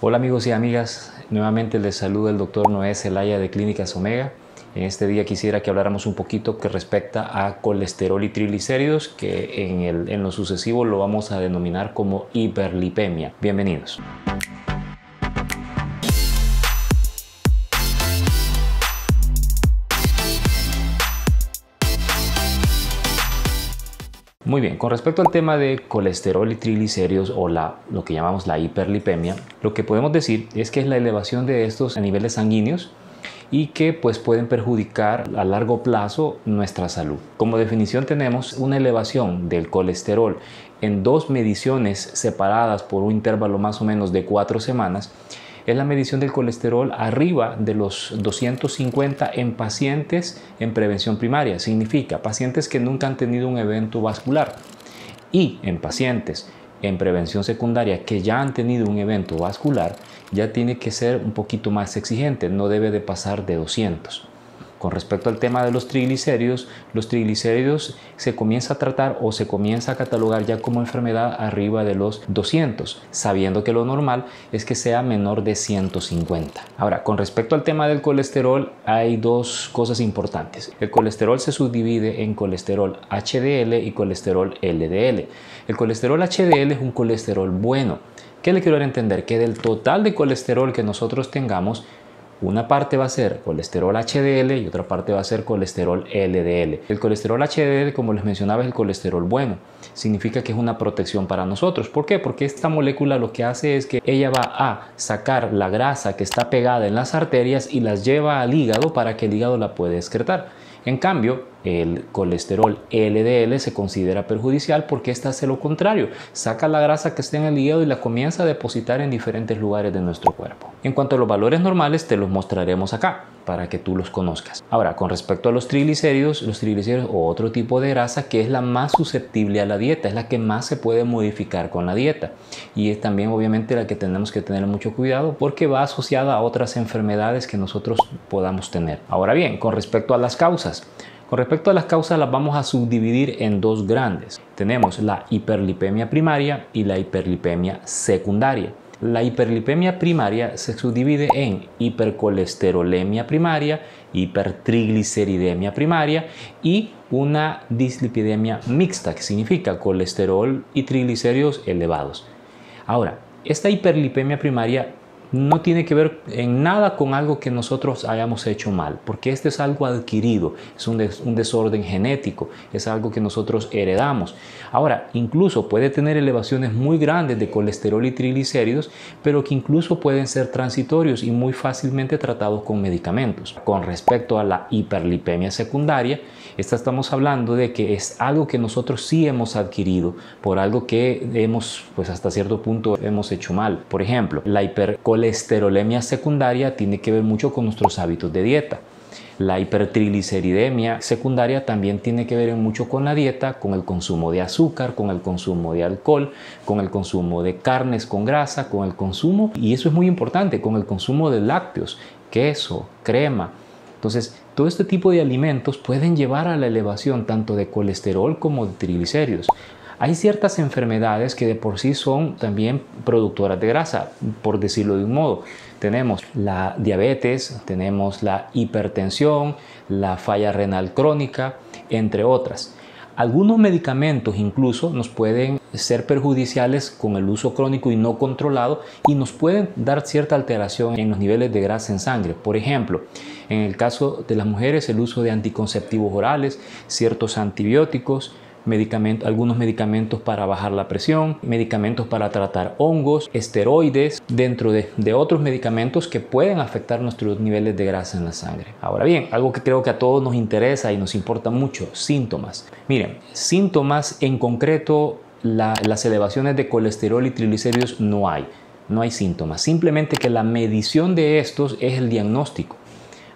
Hola amigos y amigas, nuevamente les saluda el doctor Noé Zelaya de Clínicas Omega. En este día quisiera que habláramos un poquito que respecta a colesterol y triglicéridos, que en, en lo sucesivo lo vamos a denominar como hiperlipemia. Bienvenidos. Muy bien, con respecto al tema de colesterol y triglicéridos o lo que llamamos la hiperlipemia, lo que podemos decir es que es la elevación de estos a niveles sanguíneos y que pues pueden perjudicar a largo plazo nuestra salud. Como definición tenemos una elevación del colesterol en dos mediciones separadas por un intervalo más o menos de cuatro semanas es la medición del colesterol arriba de los 250 en pacientes en prevención primaria. Significa pacientes que nunca han tenido un evento vascular. Y en pacientes en prevención secundaria que ya han tenido un evento vascular, ya tiene que ser un poquito más exigente, no debe de pasar de 200. Con respecto al tema de los triglicéridos, los triglicéridos se comienza a tratar o se comienza a catalogar ya como enfermedad arriba de los 200, sabiendo que lo normal es que sea menor de 150. Ahora, con respecto al tema del colesterol, hay dos cosas importantes. El colesterol se subdivide en colesterol HDL y colesterol LDL. El colesterol HDL es un colesterol bueno. ¿Qué le quiero entender? Que del total de colesterol que nosotros tengamos, una parte va a ser colesterol HDL y otra parte va a ser colesterol LDL. El colesterol HDL, como les mencionaba, es el colesterol bueno. Significa que es una protección para nosotros. ¿Por qué? Porque esta molécula lo que hace es que ella va a sacar la grasa que está pegada en las arterias y las lleva al hígado para que el hígado la pueda excretar. En cambio, el colesterol LDL se considera perjudicial porque esta hace lo contrario, saca la grasa que está en el hígado y la comienza a depositar en diferentes lugares de nuestro cuerpo. En cuanto a los valores normales, te los mostraremos acá para que tú los conozcas. Ahora, con respecto a los triglicéridos, los triglicéridos o otro tipo de grasa que es la más susceptible a la dieta, es la que más se puede modificar con la dieta y es también obviamente la que tenemos que tener mucho cuidado porque va asociada a otras enfermedades que nosotros podamos tener. Ahora bien, con respecto a las causas, con respecto a las causas, las vamos a subdividir en dos grandes. Tenemos la hiperlipemia primaria y la hiperlipemia secundaria. La hiperlipemia primaria se subdivide en hipercolesterolemia primaria, hipertrigliceridemia primaria y una dislipidemia mixta, que significa colesterol y triglicéridos elevados. Ahora, esta hiperlipemia primaria no tiene que ver en nada con algo que nosotros hayamos hecho mal, porque este es algo adquirido, es un, desorden genético, es algo que nosotros heredamos. Ahora, incluso puede tener elevaciones muy grandes de colesterol y triglicéridos, pero que incluso pueden ser transitorios y muy fácilmente tratados con medicamentos. Con respecto a la hiperlipemia secundaria, esta estamos hablando de que es algo que nosotros sí hemos adquirido por algo que hemos, pues hasta cierto punto, hemos hecho mal. Por ejemplo, la hiper la esterolemia secundaria tiene que ver mucho con nuestros hábitos de dieta. La hipertrigliceridemia secundaria también tiene que ver mucho con la dieta, con el consumo de azúcar, con el consumo de alcohol, con el consumo de carnes con grasa, con el consumo, y eso es muy importante, con el consumo de lácteos, queso, crema. Entonces, todo este tipo de alimentos pueden llevar a la elevación tanto de colesterol como de triglicéridos. Hay ciertas enfermedades que de por sí son también productoras de grasa, por decirlo de un modo. Tenemos la diabetes, tenemos la hipertensión, la falla renal crónica, entre otras. Algunos medicamentos incluso nos pueden ser perjudiciales con el uso crónico y no controlado y nos pueden dar cierta alteración en los niveles de grasa en sangre. Por ejemplo, en el caso de las mujeres, el uso de anticonceptivos orales, ciertos antibióticos, algunos medicamentos para bajar la presión, medicamentos para tratar hongos, esteroides, dentro de, otros medicamentos que pueden afectar nuestros niveles de grasa en la sangre. Ahora bien, algo que creo que a todos nos interesa y nos importa mucho, síntomas. Miren, síntomas en concreto, las elevaciones de colesterol y triglicéridos no hay no hay síntomas. Simplemente que la medición de estos es el diagnóstico.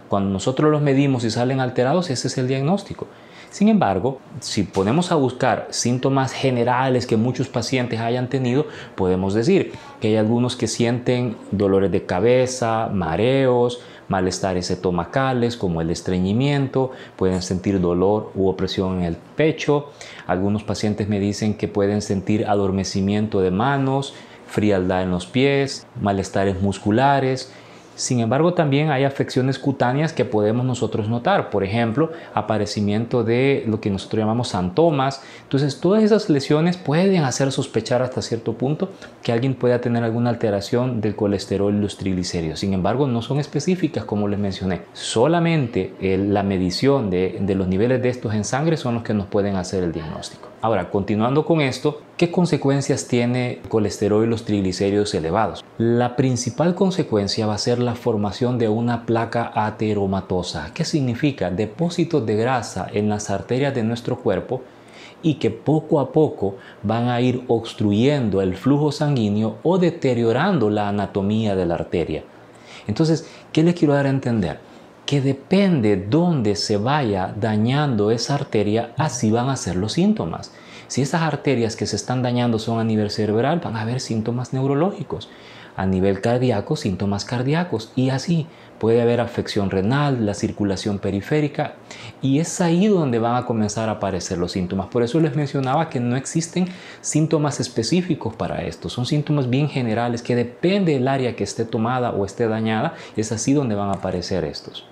Cuando nosotros los medimos y salen alterados, ese es el diagnóstico. Sin embargo, si ponemos a buscar síntomas generales que muchos pacientes hayan tenido, podemos decir que hay algunos que sienten dolores de cabeza, mareos, malestares estomacales como el estreñimiento, pueden sentir dolor u opresión en el pecho. Algunos pacientes me dicen que pueden sentir adormecimiento de manos, frialdad en los pies, malestares musculares, sin embargo, también hay afecciones cutáneas que podemos nosotros notar, por ejemplo, aparecimiento de lo que nosotros llamamos santomas. Entonces, todas esas lesiones pueden hacer sospechar hasta cierto punto que alguien pueda tener alguna alteración del colesterol y los triglicéridos. Sin embargo, no son específicas, como les mencioné. Solamente eh, la medición de, de los niveles de estos en sangre son los que nos pueden hacer el diagnóstico. Ahora, continuando con esto, ¿qué consecuencias tiene el colesterol y los triglicéridos elevados? La principal consecuencia va a ser la formación de una placa ateromatosa, que significa depósitos de grasa en las arterias de nuestro cuerpo y que poco a poco van a ir obstruyendo el flujo sanguíneo o deteriorando la anatomía de la arteria. Entonces, ¿qué les quiero dar a entender? que depende dónde se vaya dañando esa arteria, así van a ser los síntomas. Si esas arterias que se están dañando son a nivel cerebral, van a haber síntomas neurológicos. A nivel cardíaco, síntomas cardíacos. Y así puede haber afección renal, la circulación periférica. Y es ahí donde van a comenzar a aparecer los síntomas. Por eso les mencionaba que no existen síntomas específicos para esto. Son síntomas bien generales que depende del área que esté tomada o esté dañada. Es así donde van a aparecer estos.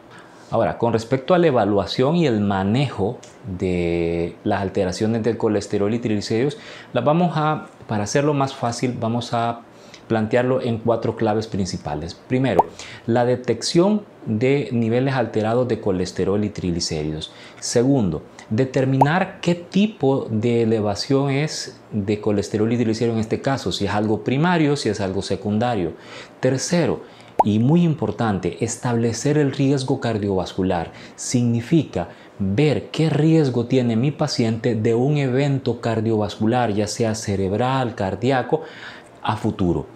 Ahora, con respecto a la evaluación y el manejo de las alteraciones del colesterol y triglicéridos, las vamos a, para hacerlo más fácil, vamos a plantearlo en cuatro claves principales. Primero, la detección de niveles alterados de colesterol y triglicéridos. Segundo, determinar qué tipo de elevación es de colesterol y triglicéridos en este caso, si es algo primario, si es algo secundario. Tercero, y muy importante, establecer el riesgo cardiovascular significa ver qué riesgo tiene mi paciente de un evento cardiovascular, ya sea cerebral, cardíaco, a futuro.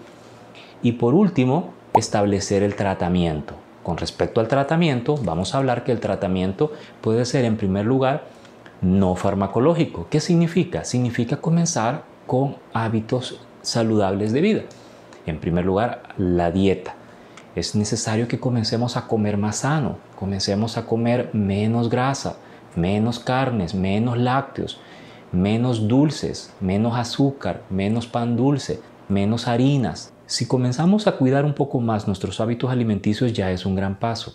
Y por último, establecer el tratamiento. Con respecto al tratamiento, vamos a hablar que el tratamiento puede ser en primer lugar no farmacológico. ¿Qué significa? Significa comenzar con hábitos saludables de vida. En primer lugar, la dieta es necesario que comencemos a comer más sano, comencemos a comer menos grasa, menos carnes, menos lácteos, menos dulces, menos azúcar, menos pan dulce, menos harinas. Si comenzamos a cuidar un poco más nuestros hábitos alimenticios ya es un gran paso.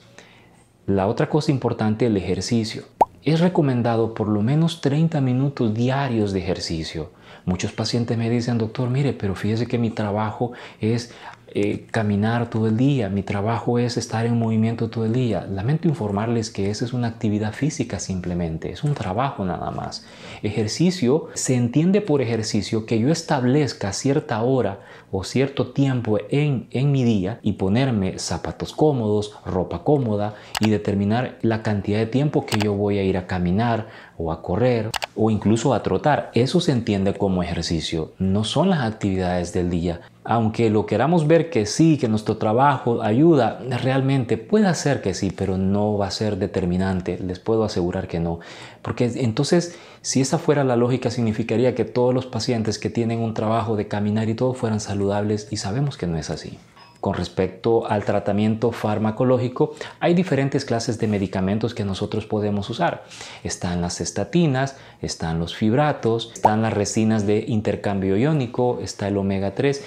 La otra cosa importante, es el ejercicio es recomendado por lo menos 30 minutos diarios de ejercicio. Muchos pacientes me dicen, doctor, mire, pero fíjese que mi trabajo es eh, caminar todo el día, mi trabajo es estar en movimiento todo el día. Lamento informarles que esa es una actividad física simplemente, es un trabajo nada más. Ejercicio, se entiende por ejercicio que yo establezca cierta hora o cierto tiempo en, en mi día y ponerme zapatos cómodos, ropa cómoda y determinar la cantidad de tiempo que yo voy a a caminar o a correr o incluso a trotar. Eso se entiende como ejercicio, no son las actividades del día. Aunque lo queramos ver que sí, que nuestro trabajo ayuda, realmente puede ser que sí, pero no va a ser determinante, les puedo asegurar que no. Porque entonces, si esa fuera la lógica, significaría que todos los pacientes que tienen un trabajo de caminar y todo fueran saludables y sabemos que no es así. Con respecto al tratamiento farmacológico, hay diferentes clases de medicamentos que nosotros podemos usar. Están las estatinas, están los fibratos, están las resinas de intercambio iónico, está el omega 3.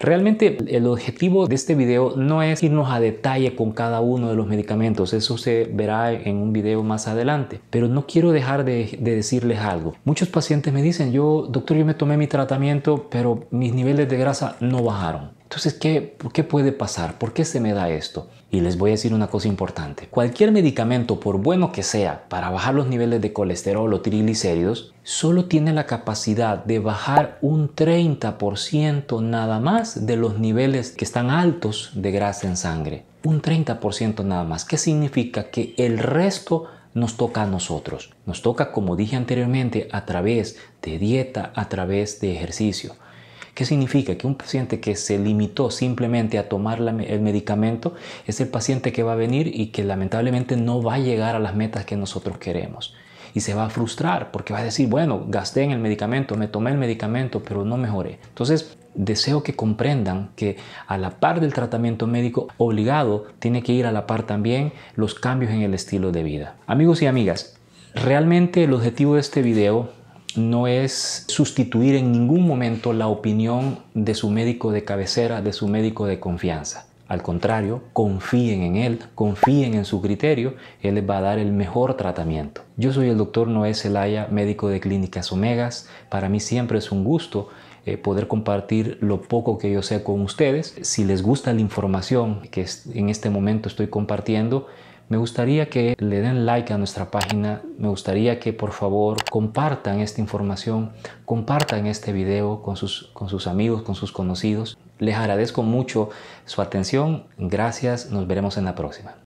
Realmente el objetivo de este video no es irnos a detalle con cada uno de los medicamentos, eso se verá en un video más adelante, pero no quiero dejar de, decirles algo. Muchos pacientes me dicen, yo doctor, yo me tomé mi tratamiento, pero mis niveles de grasa no bajaron. Entonces, ¿qué, ¿qué puede pasar? ¿Por qué se me da esto? Y les voy a decir una cosa importante. Cualquier medicamento, por bueno que sea, para bajar los niveles de colesterol o triglicéridos, solo tiene la capacidad de bajar un 30% nada más de los niveles que están altos de grasa en sangre. Un 30% nada más. ¿Qué significa? Que el resto nos toca a nosotros. Nos toca, como dije anteriormente, a través de dieta, a través de ejercicio. ¿Qué significa? Que un paciente que se limitó simplemente a tomar el medicamento es el paciente que va a venir y que lamentablemente no va a llegar a las metas que nosotros queremos. Y se va a frustrar porque va a decir, bueno, gasté en el medicamento, me tomé el medicamento, pero no mejoré. Entonces, deseo que comprendan que a la par del tratamiento médico obligado, tiene que ir a la par también los cambios en el estilo de vida. Amigos y amigas, realmente el objetivo de este video no es sustituir en ningún momento la opinión de su médico de cabecera, de su médico de confianza. Al contrario, confíen en él, confíen en su criterio, él les va a dar el mejor tratamiento. Yo soy el doctor Noé Zelaya, médico de Clínicas Omegas. Para mí siempre es un gusto eh, poder compartir lo poco que yo sé con ustedes. Si les gusta la información que en este momento estoy compartiendo, me gustaría que le den like a nuestra página, me gustaría que por favor compartan esta información, compartan este video con sus, amigos, con sus conocidos. Les agradezco mucho su atención, gracias, nos veremos en la próxima.